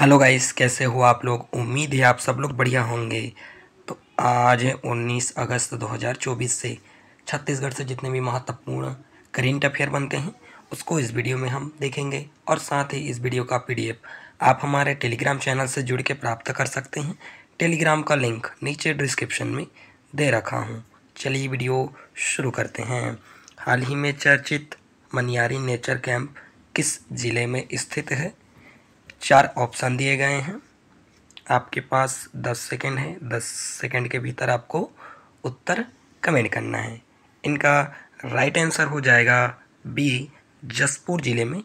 hello guys कैसे हो आप लोग उम्मीद है आप सब लोग बढ़िया होंगे तो आज है उन्नीस अगस्त 2024 से छत्तीसगढ़ से जितने भी महत्वपूर्ण करेंट अफेयर बनते हैं उसको इस वीडियो में हम देखेंगे और साथ ही इस वीडियो का पीडीएफ आप हमारे टेलीग्राम चैनल से जुड़ के प्राप्त कर सकते हैं टेलीग्राम का लिंक नीचे डिस्क्रिप्शन में दे रखा हूँ चलिए वीडियो शुरू करते हैं हाल ही में चर्चित मनियारी नेचर कैंप किस ज़िले में स्थित है चार ऑप्शन दिए गए हैं आपके पास दस सेकेंड है दस सेकेंड के भीतर आपको उत्तर कमेंट करना है इनका राइट आंसर हो जाएगा बी जसपुर ज़िले में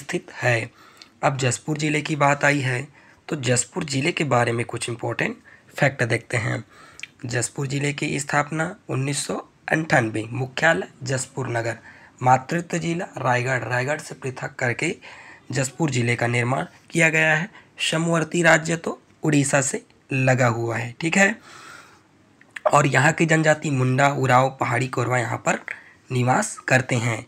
स्थित है अब जसपुर ज़िले की बात आई है तो जसपुर ज़िले के बारे में कुछ इम्पोर्टेंट फैक्ट देखते हैं जसपुर ज़िले की स्थापना उन्नीस मुख्यालय जसपुर नगर मातृत्व जिला रायगढ़ रायगढ़ से पृथक करके जसपुर जिले का निर्माण किया गया है समवर्ती राज्य तो उड़ीसा से लगा हुआ है ठीक है और यहाँ की जनजाति मुंडा उराव पहाड़ी कोरवा यहाँ पर निवास करते हैं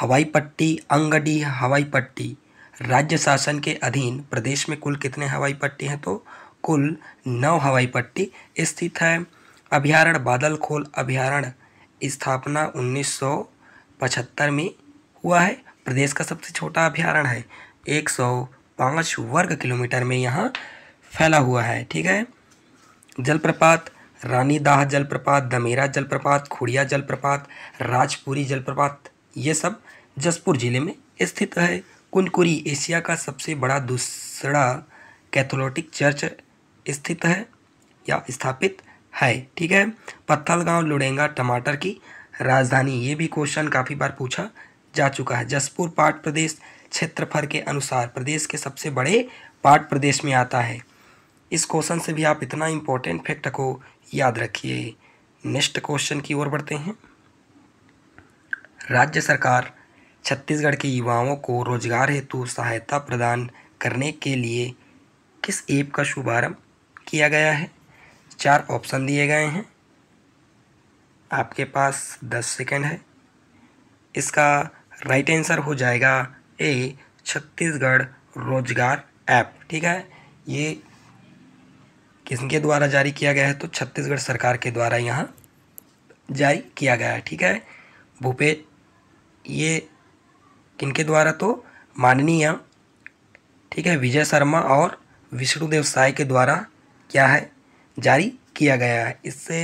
हवाई पट्टी अंगडी हवाई पट्टी राज्य शासन के अधीन प्रदेश में कुल कितने हवाई पट्टी हैं तो कुल नौ हवाई पट्टी स्थित है अभ्यारण्य खोल अभ्यारण्य स्थापना 1975 में हुआ है प्रदेश का सबसे छोटा अभ्यारण्य है एक सौ पाँच वर्ग किलोमीटर में यहाँ फैला हुआ है ठीक है जलप्रपात रानीदाह जलप्रपात दमेरा जलप्रपात खुड़िया जलप्रपात राजपुरी जलप्रपात ये सब जसपुर ज़िले में स्थित है कुनकुरी एशिया का सबसे बड़ा दूसरा कैथोलिक चर्च स्थित है या स्थापित है ठीक है पत्थलगांव लुड़ेंगा टमाटर की राजधानी ये भी क्वेश्चन काफ़ी बार पूछा जा चुका है जसपुर पाट प्रदेश क्षेत्रफल के अनुसार प्रदेश के सबसे बड़े पाट प्रदेश में आता है इस क्वेश्चन से भी आप इतना इम्पोर्टेंट फैक्ट को याद रखिए नेक्स्ट क्वेश्चन की ओर बढ़ते हैं राज्य सरकार छत्तीसगढ़ के युवाओं को रोजगार हेतु सहायता प्रदान करने के लिए किस ऐप का शुभारंभ किया गया है चार ऑप्शन दिए गए हैं आपके पास दस सेकंड है इसका राइट आंसर हो जाएगा ए छत्तीसगढ़ रोजगार ऐप ठीक है ये किसके द्वारा जारी किया गया है तो छत्तीसगढ़ सरकार के द्वारा यहाँ जारी किया गया है ठीक है भूपेश ये किनके द्वारा तो माननीय ठीक है विजय शर्मा और विष्णुदेव साय के द्वारा क्या है जारी किया गया है इससे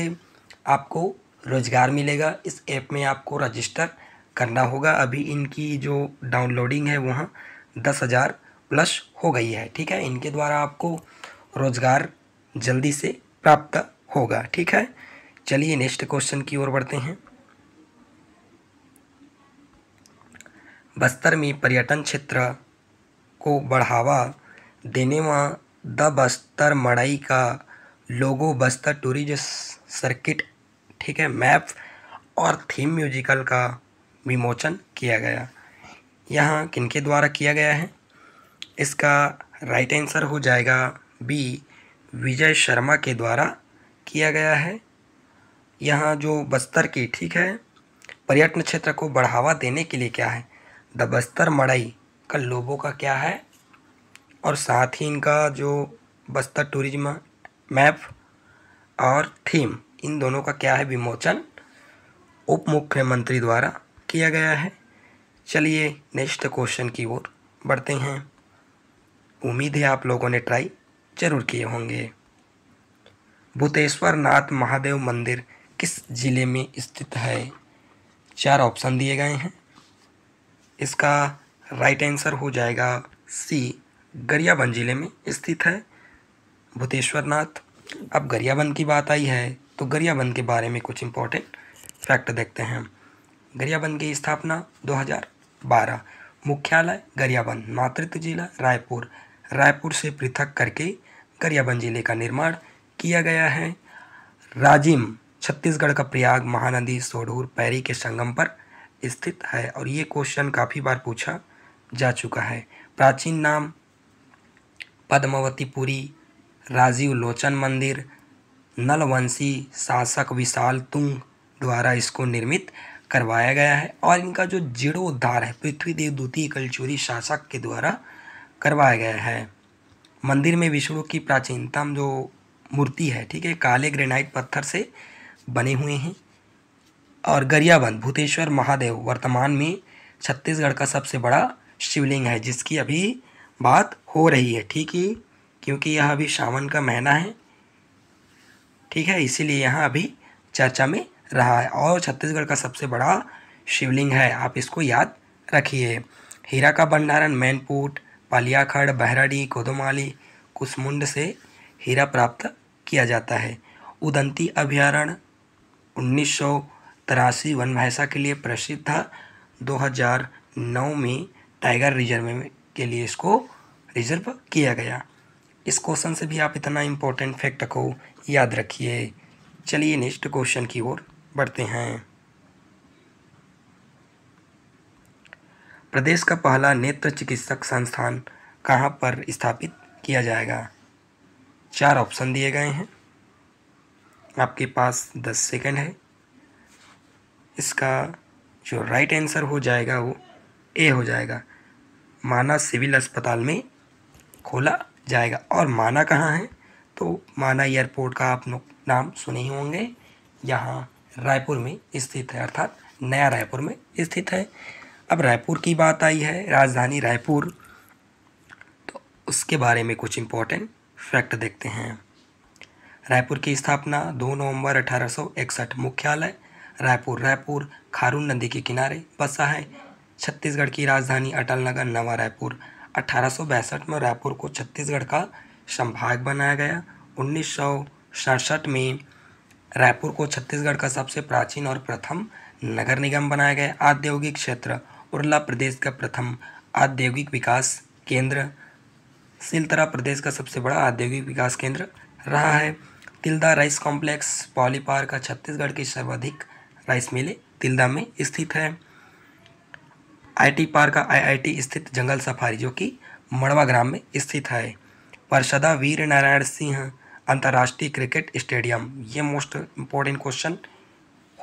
आपको रोज़गार मिलेगा इस ऐप में आपको रजिस्टर करना होगा अभी इनकी जो डाउनलोडिंग है वहाँ दस हज़ार प्लस हो गई है ठीक है इनके द्वारा आपको रोज़गार जल्दी से प्राप्त होगा ठीक है चलिए नेक्स्ट क्वेश्चन की ओर बढ़ते हैं बस्तर में पर्यटन क्षेत्र को बढ़ावा देने व द बस्तर मड़ई का लोगो बस्तर टूरिज्म सर्किट ठीक है मैप और थीम म्यूजिकल का विमोचन किया गया यहाँ किनके द्वारा किया गया है इसका राइट आंसर हो जाएगा बी विजय शर्मा के द्वारा किया गया है यहाँ जो बस्तर की ठीक है पर्यटन क्षेत्र को बढ़ावा देने के लिए क्या है द बस्तर मड़ई का लोगों का क्या है और साथ ही इनका जो बस्तर टूरिज्म मैप और थीम इन दोनों का क्या है विमोचन उप मुख्यमंत्री द्वारा किया गया है चलिए नेक्स्ट क्वेश्चन की ओर बढ़ते हैं उम्मीद है आप लोगों ने ट्राई जरूर किए होंगे भूतेश्वर नाथ महादेव मंदिर किस जिले में स्थित है चार ऑप्शन दिए गए हैं इसका राइट आंसर हो जाएगा सी गरियाबंद जिले में स्थित है भूतेश्वर नाथ अब गरियाबंद की बात आई है तो गरियाबंद के बारे में कुछ इम्पोर्टेंट फैक्ट देखते हैं गरियाबंद की स्थापना 2012 मुख्यालय गरियाबंद मातृत्व जिला रायपुर रायपुर से पृथक करके गरियाबंद जिले का निर्माण किया गया है राजिम छत्तीसगढ़ का प्रयाग महानदी सोडूर पैरी के संगम पर स्थित है और ये क्वेश्चन काफ़ी बार पूछा जा चुका है प्राचीन नाम पद्मावतीपुरी राजीव लोचन मंदिर नलवंशी शासक विशाल तुंग द्वारा इसको निर्मित करवाया गया है और इनका जो जीर्णोद्धार है पृथ्वीदेव द्वितीय कलचोरी शासक के द्वारा करवाया गया है मंदिर में विष्णु की प्राचीनतम जो मूर्ति है ठीक है काले ग्रेनाइट पत्थर से बने हुए हैं और गरियाबंद भूतेश्वर महादेव वर्तमान में छत्तीसगढ़ का सबसे बड़ा शिवलिंग है जिसकी अभी बात हो रही है ठीक है क्योंकि यह अभी सावन का महीना है ठीक है इसीलिए यहाँ अभी चर्चा में रहा है और छत्तीसगढ़ का सबसे बड़ा शिवलिंग है आप इसको याद रखिए हीरा का भंडारण मैनपुट पालियाखड़ बहराड़ी कोदोमाली कुसमुंड से हीरा प्राप्त किया जाता है उदंती अभ्यारण्य उन्नीस सौ तिरासी वन भैंसा के लिए प्रसिद्ध था 2009 में टाइगर रिजर्व में के लिए इसको रिजर्व किया गया इस क्वेश्चन से भी आप इतना इम्पोर्टेंट फैक्ट को याद रखिए चलिए नेक्स्ट क्वेश्चन की ओर बढ़ते हैं प्रदेश का पहला नेत्र चिकित्सक संस्थान कहाँ पर स्थापित किया जाएगा चार ऑप्शन दिए गए हैं आपके पास दस सेकंड है इसका जो राइट आंसर हो जाएगा वो ए हो जाएगा माना सिविल अस्पताल में खोला जाएगा और माना कहाँ है तो माना एयरपोर्ट का आप लोग नाम सुने ही होंगे यहाँ रायपुर में स्थित है अर्थात नया रायपुर में स्थित है अब रायपुर की बात आई है राजधानी रायपुर तो उसके बारे में कुछ इम्पोर्टेंट फैक्ट देखते हैं रायपुर की स्थापना 2 नवंबर 1861 मुख्यालय रायपुर रायपुर खारून नदी के किनारे बसा है छत्तीसगढ़ की राजधानी अटल नगर नवा रायपुर अठारह में रायपुर को छत्तीसगढ़ का संभाग बनाया गया उन्नीस में रायपुर को छत्तीसगढ़ का सबसे प्राचीन और प्रथम नगर निगम बनाया गया औद्योगिक क्षेत्र उरला प्रदेश का प्रथम औद्योगिक विकास केंद्र सिलतरा प्रदेश का सबसे बड़ा औद्योगिक विकास केंद्र रहा है तिल्दा राइस कॉम्प्लेक्स पॉलीपार का छत्तीसगढ़ की सर्वाधिक राइस मिले तिलदा में स्थित है आईटी पार्क का आईआईटी स्थित जंगल सफारी जो कि मड़वा ग्राम में स्थित है परसदा वीर नारायण सिंह अंतर्राष्ट्रीय क्रिकेट स्टेडियम ये मोस्ट इम्पोर्टेंट क्वेश्चन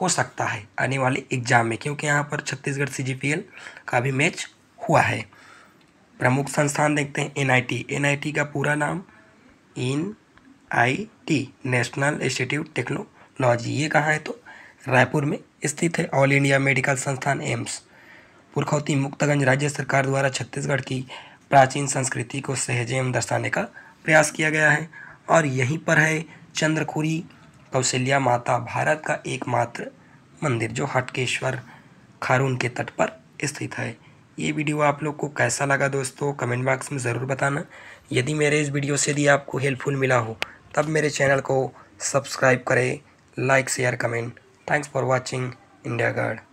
हो सकता है आने वाले एग्जाम में क्योंकि यहाँ पर छत्तीसगढ़ सी का भी मैच हुआ है प्रमुख संस्थान देखते हैं एनआईटी एनआईटी का पूरा नाम N I T national institute technology ये कहाँ है तो रायपुर में स्थित है ऑल इंडिया मेडिकल संस्थान एम्स पुरखौती मुक्तगंज राज्य सरकार द्वारा छत्तीसगढ़ की प्राचीन संस्कृति को सहजे एवं दर्शाने का प्रयास किया गया है और यहीं पर है चंद्रखुरी कौशल्या माता भारत का एकमात्र मंदिर जो हटकेश्वर खारून के तट पर स्थित है ये वीडियो आप लोग को कैसा लगा दोस्तों कमेंट बॉक्स में ज़रूर बताना यदि मेरे इस वीडियो से यदि आपको हेल्पफुल मिला हो तब मेरे चैनल को सब्सक्राइब करें like share comment thanks for watching India guard